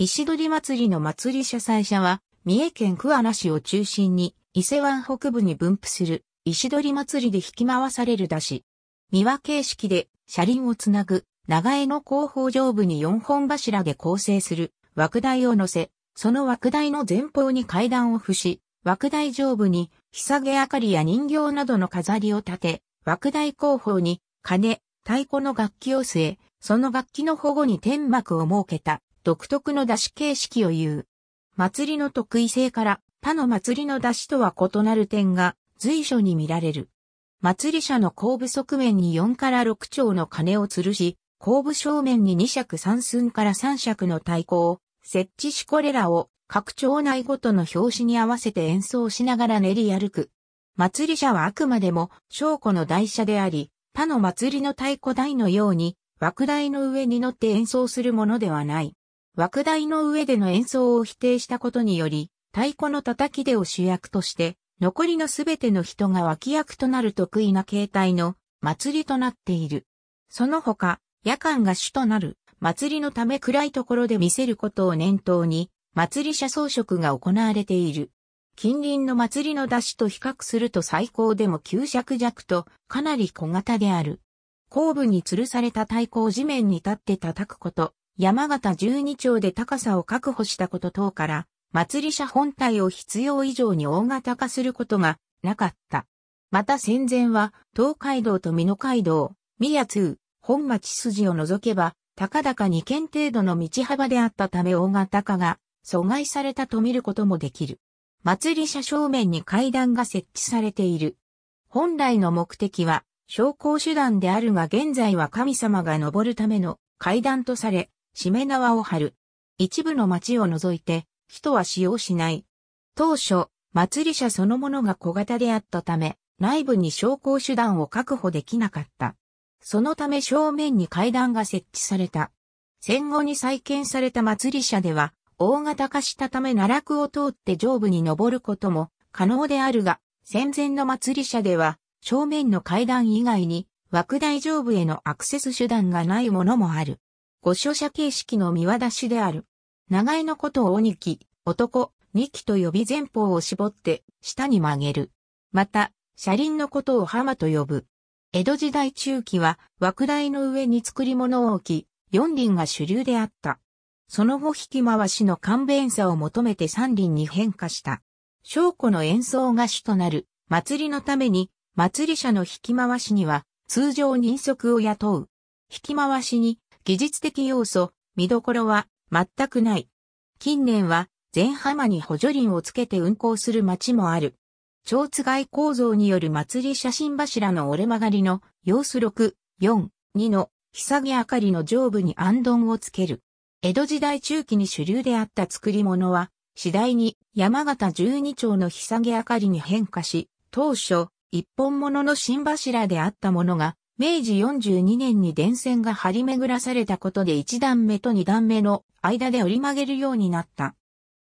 石鳥祭りの祭り主催者は、三重県桑名市を中心に、伊勢湾北部に分布する、石鳥祭りで引き回される出し。三輪形式で、車輪をつなぐ、長江の後方上部に4本柱で構成する、枠台を乗せ、その枠台の前方に階段を付し、枠台上部に、ひさげ明かりや人形などの飾りを立て、枠台後方に、金、太鼓の楽器を据え、その楽器の保護に天幕を設けた。独特の出汁形式を言う。祭りの得意性から他の祭りの出汁とは異なる点が随所に見られる。祭り者の後部側面に4から6丁の鐘を吊るし、後部正面に2尺3寸から3尺の太鼓を設置しこれらを各町内ごとの表紙に合わせて演奏しながら練り歩く。祭り者はあくまでも、証拠の台車であり、他の祭りの太鼓台のように、枠台の上に乗って演奏するものではない。枠台の上での演奏を否定したことにより、太鼓の叩き手を主役として、残りのすべての人が脇役となる得意な形態の祭りとなっている。その他、夜間が主となる祭りのため暗いところで見せることを念頭に、祭り車装飾が行われている。近隣の祭りの出しと比較すると最高でも9尺弱とかなり小型である。後部に吊るされた太鼓を地面に立って叩くこと、山形12町で高さを確保したこと等から、祭り車本体を必要以上に大型化することがなかった。また戦前は、東海道と美濃街道、宮津、本町筋を除けば、高々2軒程度の道幅であったため大型化が阻害されたと見ることもできる。祭り車正面に階段が設置されている。本来の目的は、昇降手段であるが現在は神様が登るための階段とされ、しめ縄を張る。一部の町を除いて、人は使用しない。当初、祭り車そのものが小型であったため、内部に昇降手段を確保できなかった。そのため正面に階段が設置された。戦後に再建された祭り車では、大型化したため奈落を通って上部に登ることも可能であるが、戦前の祭り車では、正面の階段以外に、枠大上部へのアクセス手段がないものもある。ご所者形式の見渡しである。長江のことを鬼木、男、二木と呼び前方を絞って下に曲げる。また、車輪のことを浜と呼ぶ。江戸時代中期は、枠台の上に作り物を置き、四輪が主流であった。その後引き回しの勘弁さを求めて三輪に変化した。証拠の演奏が主となる、祭りのために、祭り者の引き回しには、通常人足を雇う。引き回しに、技術的要素、見どころは全くない。近年は全浜に補助輪をつけて運行する町もある。蝶津構造による祭り写真柱の折れ曲がりの様子6、4、2のひさげ明かりの上部にアンドンをつける。江戸時代中期に主流であった作り物は、次第に山形十二町のひさげ明かりに変化し、当初、一本物の新柱であったものが、明治42年に電線が張り巡らされたことで1段目と2段目の間で折り曲げるようになった。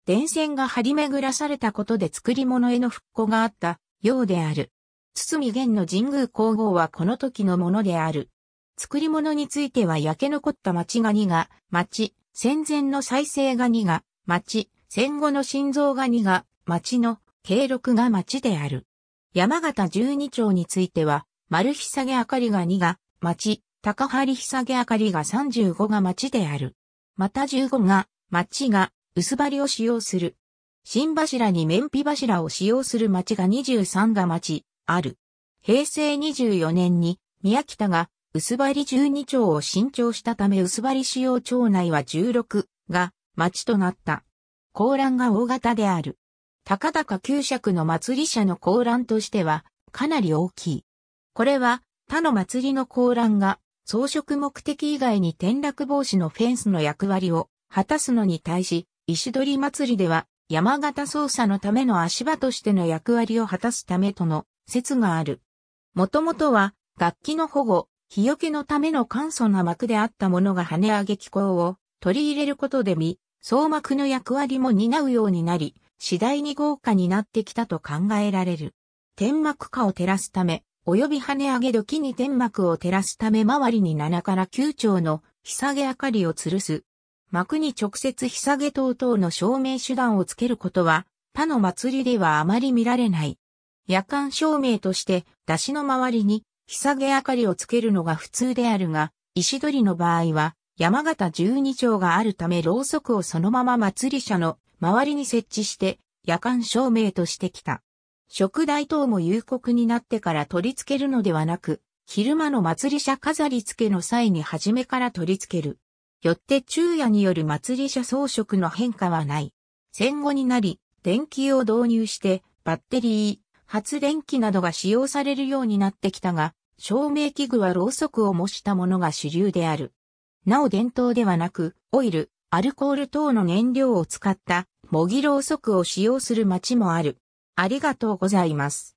電線が張り巡らされたことで作り物への復古があったようである。堤玄の神宮皇后はこの時のものである。作り物については焼け残った町がニが、町、戦前の再生がニが、町、戦後の心臓がニが、町の、経録が町である。山形十二町については、丸ひさげあかりが2が町、高張ひさげあかりが35が町である。また15が町が薄張りを使用する。新柱に面皮柱を使用する町が23が町、ある。平成24年に宮北が薄張り12町を新調したため薄張り使用町内は16が町となった。高覧が大型である。高々九尺の祭り社の高覧としてはかなり大きい。これは他の祭りの高覧が装飾目的以外に転落防止のフェンスの役割を果たすのに対し、石取祭りでは山形操作のための足場としての役割を果たすためとの説がある。もともとは楽器の保護、日よけのための簡素な幕であったものが跳ね上げ機構を取り入れることで見、総幕の役割も担うようになり、次第に豪華になってきたと考えられる。天幕下を照らすため、及び跳ね上げ時に天幕を照らすため周りに7から9丁のひさげ明かりを吊るす。幕に直接ひさげ等々の照明手段をつけることは、他の祭りではあまり見られない。夜間照明として、出汁の周りに、ひさげ明かりをつけるのが普通であるが、石鳥の場合は、山形十二丁があるためろうそくをそのまま祭り者の周りに設置して、夜間照明としてきた。食材等も夕刻になってから取り付けるのではなく、昼間の祭り車飾り付けの際に初めから取り付ける。よって昼夜による祭り車装飾の変化はない。戦後になり、電気を導入して、バッテリー、発電機などが使用されるようになってきたが、照明器具はろうそくを模したものが主流である。なお伝統ではなく、オイル、アルコール等の燃料を使った模擬ろうそくを使用する町もある。ありがとうございます。